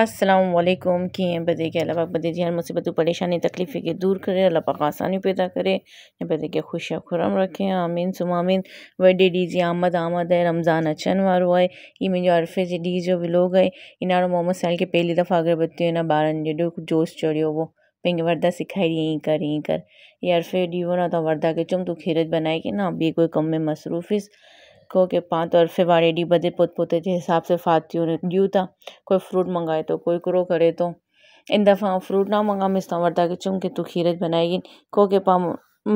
असलकुम की हैं बदे के अलावा बदे जी हर मुसीबत परेशानी तकलीफ़ के दूर करें अल्लाह पाक आसानी पैदा करे बदे के खुश खुरम रखें आमीन सुमामीन वे डी जी आमद आमद है रमज़ान अचन वारो है ये मुझे अरफे जी डी जो व्लॉग है इनारो मोहम्मद साल के पहली दफ़ा अगरबत्ती है बार जो जोश चढ़ियो पेंगे वर्दा वरदा रही यहीं कर यहीं कर ये अरफे डी वो ना तो वरदा के चुम तू तो खीरत बनाए कि ना अभी कोई कम में मसरूफ़ को के पां तौर डी बदे ॿधे पोतपोते जे हिसाब फाती फातियूं ॾियूं था कोई फ्रूट मंगाए तो कोई क्रो करे तो इन दफ़ा फ्रूट ना मंगा तव्हां वटां की कि की तू खीरत बनाएगी को के पा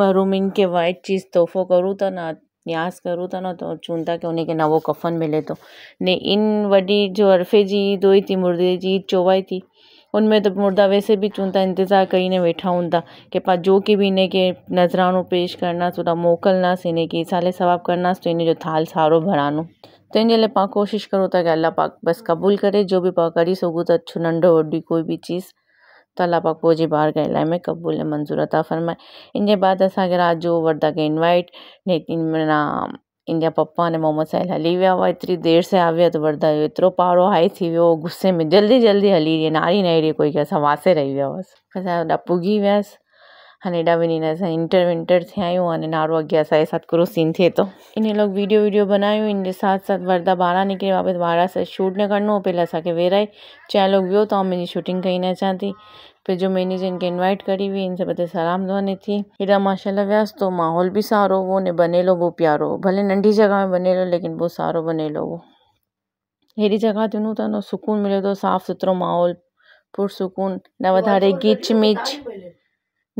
महरूम के वाइट चीज़ तोहफ़ो करूँ था ना न्यास करूँ था ना तो चूं था के ना नवो कफ़न मिले तो ने इन वडी जो अरफे जी ईद हुई थी मुर्दे जी ईद चोवाई थी उनमें तो मुर्दा वैसे भी चुनता इंतजार इंतज़ारु करीने वेठा हूंदा कि पा जो की बि हिनखे नज़रानो पेश करंदासीं त मोकिलंदासीं हिनखे साले करना तो इन्हें जो थाल सारो भरानो तो इन जल्द पा कोशिश करो था कि अल्लाह पाक बस क़बूल करे जो भी पा करी सघूं तो छो नंढो वी कोई भी चीज़ तो अल्लाह पाक पंहिंजे ॿार जे लाइ में क़बूल मंज़ूर अता फ़रमाए इन बाद असा रात जो वरदा इन्वाइट लेकिन मेरा इंडिया पप्पा ने मोहम्मद साहिल हली वह हुआ एतरी देर से आविया तो वर्दा जो एतिरो पारो हाई थी वो गुस्से में जल्दी जल्दी हली रही नारी न रही कोई की वासे रही विया हुआसीं असां होॾां पुॻी वियासीं हाणे हेॾां वञी न असां इंटर विंटर थे आहियूं अने नारो अॻियां साथ सतगुरु सीन थे तो इन्हें लोग वीडियो वीडियो बनायूं इन साथ साथ वर्दा बारह निकले वापस बारह से शूट न करिणो पहले असा असांखे वेराए चाहे लोग वो तो मां मुंहिंजी शूटिंग कहीं न चाहती फिर जो मैंने जिनके इनवाइट करी हुई इनसे बदे सलाम दुआनी थी हेॾा माशा व्यास तो माहौल भी सारो वो ने लो वो प्यारो भले नंढी जगह में लो लेकिन वो सारो बने लो वो हेरी जगह वञूं तो, तो सुकून मिले तो साफ़ सुथरो माहौल पुरसुकून न वधारे गिच मिच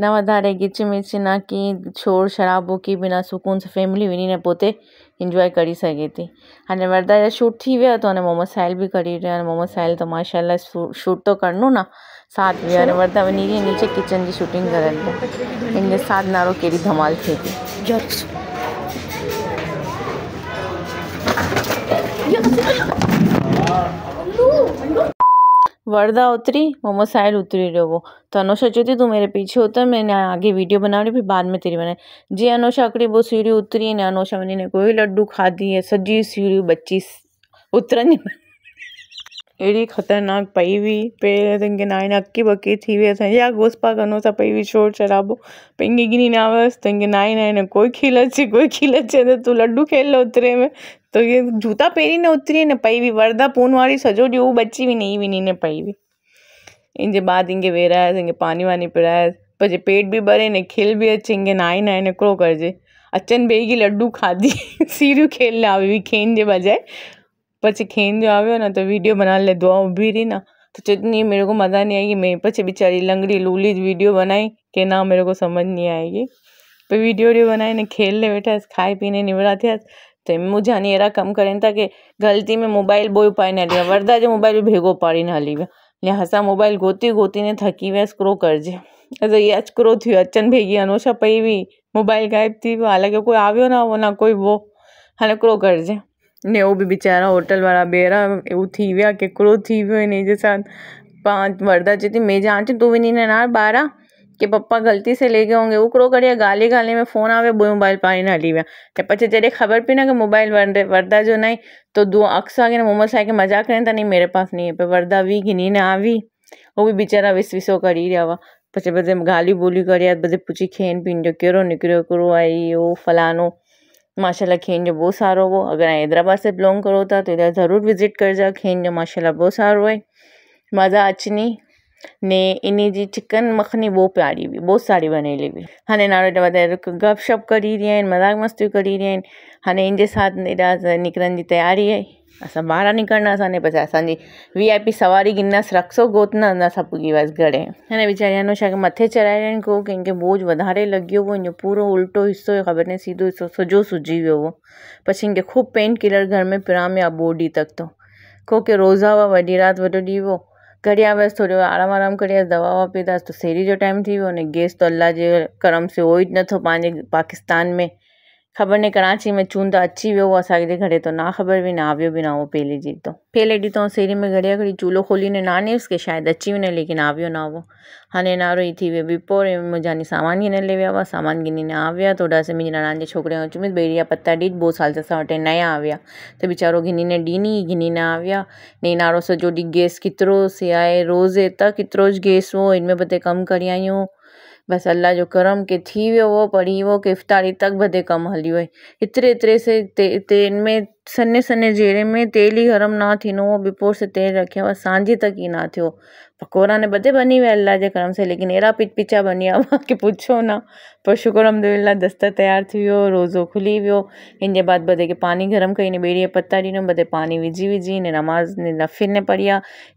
न वधारे गिच मिच ना कि शोर शराबों की बिना सुकून से फैमिली वञी न पोते इंजॉय करी सके थी हाँ वरदा जा शूट थी वह तो मोहम्मद साहल भी करी रहे मोहम्मद साहल तो माशाल्लाह शूट तो करिणो ना साथ भी अरे वीहार बनी गई नीचे किचन की शूटिंग कर रहे इन इनके साथ नारो कहिड़ी धमाल थे थी वर्धा उतरी मोमो साहिल उतरी रहे वो तो अनुषा चयो थी तूं मेरे पीछे उतर मैंने आगे वीडियो बना रही फिर बाद में तेरी बनाए जी अनुषा हिकिड़ी वो सीढ़ी उतरी ने अनुषा वञी ने कोई लड्डू खाधी ऐं सॼी सीढ़ियूं बची उतरनि अहिड़ी ख़तरनाक पई हुई पे पहिरें ना कंहिंखे अकी बक्की थी वे वियसि हेॾा घोसपा कनो सां पई हुई शोर शराबो पेंगे गिनी ना हुअसि त ना नाहे ना न कोई खिल अच्छे कोई खिल अच्छे तो तू लड्डू खेल लो उतरे में तो ये जूता पहिरीं ने उतरी ने पई हुई वरदा पून वारी सॼो ॾींहुं बच्ची भी नहीं भी नहीं ने पई हुई इनके बाद इनके वेरा है इनके पानी वानी पिरायसि पंहिंजे पेट भी भरे ने खिल बि अचे हिनखे नाहे नाहे करो कर जे अच्छन बेगी लड्डू खा दी सीरू खेल ला हुई खेन जे बजाय पचे खेद आयो ना तो वीडियो बना ले दुआ उभी रही ना तो नहीं मेरे को मज़ा नहीं आएगी मैं पचे बेचारी लंगड़ी लूली वीडियो बनाई के ना मेरे को समझ नहीं आएगी पे वीडियो वीडियो बनाई ना खेल ले बैठा खाए पीने निबड़ा थे तो मुझे नहीं एरा कम करें था कि गलती में मोबाइल बोई पाई ना लिया वर्दा जो मोबाइल भी भेगो पाड़ी ना हली गया हसा मोबाइल गोती गोती ने थकी हुआ स्क्रो कर जे अरे ये अचक्रो थी अचन भेगी अनोशा पई हुई मोबाइल गायब थी हालांकि कोई आवे ना वो ना कोई वो हालांकि कर जे ने वो भी बेचारा होटल वाला ॿीहर हू थी विया केकिरो थी वियो हिन जे साथ पाण वरदा चए थी मैं जांच तू वञी न यार ॿाहिरां की पप्पा गलती से ले गए होंगे हिकिड़ो करे गाली गाली में फ़ोन आवे ॿियो मोबाइल पाणी न हली विया त पछी ख़बर पई न की मोबाइल वरदे वरदा जो नाहे तो दू अक्सा के मोहम्मद साहिब के मजाक करें था नहीं मेरे पास नहीं है पर वरदा वी कि नहीं ना आवी वो भी बेचारा विस विसो करी रहा हुआ પછી બધે ગાલી બોલી કર્યા બધે પૂછી ખેન પીન જો કેરો નીકળ્યો કેરો આવી એવો ફલાનો माशाल्लाह जो बहुत सारो हो अगर हैदराबाद से बिलोंग करो था तो इधर ज़रूर विज़िट खेन जो माशाल्लाह बहुत सारो है मज़ा अचनी ने इन्हें जी चिकन मखनी बहुत प्यारी हुई बहुत सारी बने बनेली हुई हने नाड़े बदले गप शप करी रही है मजाक मस्ती करी रही है हने इनके साथ निरा की तैयारी है अस बार निकलना अस ने बचा असि वी आई पी सवारी गिनना सरक्सो गोतना अंदर सब की बस गड़े हने बेचारे शायद मथे चढ़ाया रहे को कंके बोझ वारे लगे वो इन पूरो उल्टो हिस्सो है खबर ने सीधो हिस्सो सजो सुजी वो पछ इनके खूब पेन किलर घर में पिराम या बोडी तक तो को के रोजा हुआ वही रात वो डी वो करिया बस थोड़ी आराम आराम कर दवा वा पीता तो शहरी जो टाइम थी गैस तो अल्लाह के करम से हो ही नो पाकिस्तान में ख़बर ने कराची में चूंद अची वो असांजे घड़े तो ना ख़बर भी ना आवियो भी ना वो पहिली जी तो पहिल डी तो सीरी में घड़िया घड़ी चूल्हो खोली ने नानेसि की शायदि अची वञे लेकिन आवियो ना वो हाणे नारो ई थी वे बिपोर मुंहिंजा नी सामान गिने ले विया हुआ सामान गिनी ने आविया तो होॾासीं मुंहिंजी नणान जे छोकिरे अचु में ॿेड़िया पता ॾी ॿ साल से असां वटि नया आविया त तो वीचारो गिनी डी नी गिनी न आविया ने नारो सॼो डी गैस कितरो से आए रोजे तक कितरोज गैस हो हिन में बते कमु करियायूं बस अल्लाह जो करम के थी वो पढ़ी वो के इफ़्तारी तक बदे कम हली वई इतरे इतरे से ते ट्रेन में सने सने जेरे में तेल ही गरम ना थी हुओ बिपोर से तेल रखे आहे सांझे तक ही ना थो पकोड़ा ने बदे बनी हुए अल्लाह के करम से लेकिन पिच पिचा बनी विया हुआ की पुछो न पर शुक्र अहमदुल्ला दस्ता तैयार थी वो रोज़ो खुली वो इन बाद बदे के पानी गरम कई हिन पत्ता पता बदे पानी विझी विझी हिन नमाज़ ने नफिर ने पढ़ी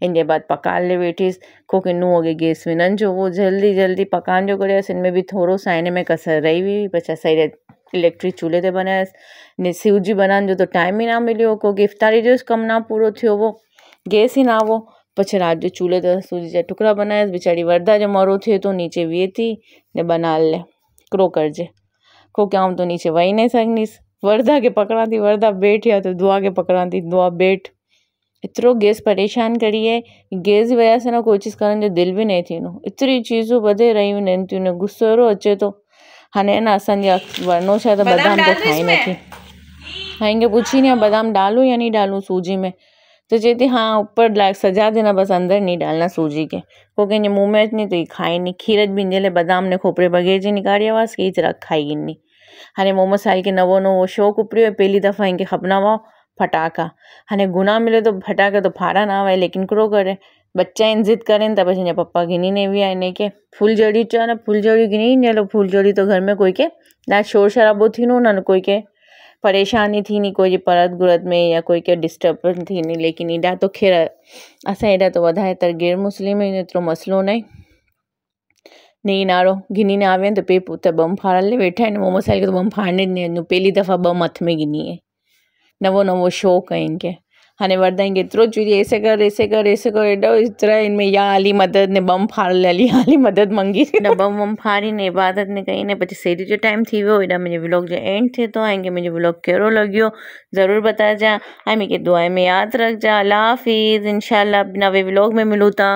इन बाद जे ले पकाले वेठीसि को कि नूंहुं अगे गैस विननि जो वो जल्दी जल्दी पकान जो करे इनमें भी बि सा इन में कसर रही हुई पर सही इलेक्ट्रिक चूल्हे से बनाया ने सूजी बनाने जो तो टाइम ही ना मिलो को गिरफ्तारी जो कम ना पूरा थो वो गैस ही ना वो पे रात जो चूल्हे से सूजी का टुकड़ा बनाया बेचारी वरदा जो मरो थे तो नीचे वे थी ने बना ले क्रो करजे को क्या तो नीचे वही नहीं सकनीस वर्धा के पकड़ा थी वर्धा बैठ या तो दुआ के पकड़ा थी दुआ बैठ इतो गैस परेशान करी है गैस की वजह से ना कोशिश करने दिल भी नहीं थी इतनी चीज़ों बधे रही थी तो गुस्सो अचे तो हाणे न असांजे वरनो छा तो बादाम तो खाई ना इनके हिनखे पुछी नहीं बादाम डालूं या नहीं डालूं सूजी में तो चेती थी हाँ ऊपर लाइक सजा देना बस अंदर नहीं डालना सूजी के वो कहीं मुँह में नहीं तो ये खाए नहीं खीरत भी ले बादाम ने खोपरे बगैर जी निकाली आवाज़ कई तरह खाई नहीं हाणे मोमो साल के नवो नवो शौक उपरी हुए पहली दफ़ा इनके खपना हुआ फटाका हाणे गुना मिले तो फटाका तो फारा ना आवाए लेकिन क्रो करे बच्चा इन जिद જીદ કરે ને ત્યાં પછી એના પપ્પા ઘીનીને એવી આવીને કે ફૂલજડી ચો ને ફૂલજડી ઘીની ને फूल जड़ी तो घर में कोई के ना शोर शराबो थी नो ना कोई के परेशानी थी नहीं कोई परत गुरत में या कोई के डिस्टर्बेंस थी नहीं लेकिन एडा तो खैर असां एडा तो वधाए तर गैर मुस्लिम आहिनि एतिरो मसलो नहीं नहीं नारो नारो ने आवे तो पे पुत तो बम फाड़े वेठा आहिनि मोमो साहिल के तो बम फाड़ने ॾिनी पहिली दफ़ा बम हथ में गिनी है नवो नवो शौक है इनके ಹಣೆವರ್ದಂಗೆ ಎದ್ರು ಜುರಿ ಏಸೆಗ ರೇಸೆಗ ರೇಸೆಗ ಎಡೋ इस तरह इनमें या आली मदद ने बम फाड़ ले ली आली मदद मंगी हिन बम बम फाड़ी ने इबादत ने कई ने पची सेरी जो टाइम थी वो हेॾा मुझे व्लॉग जो तो एंड थिए थो ऐं मुंहिंजो व्लॉग कहिड़ो लॻियो ज़रूरु बताइजांइ ऐं मूंखे दुआएं में याद रख जा अला हाफ़िज़ इनशा बिना वे व्लॉग में मिलूँ था